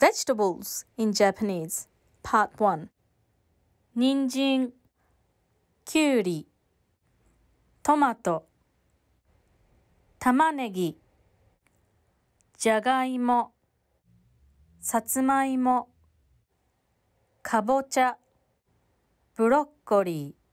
Vegetables in Japanese Part 1人参きゅうりトマト玉ねぎじゃがいもさつまいもかぼちゃブロッコリー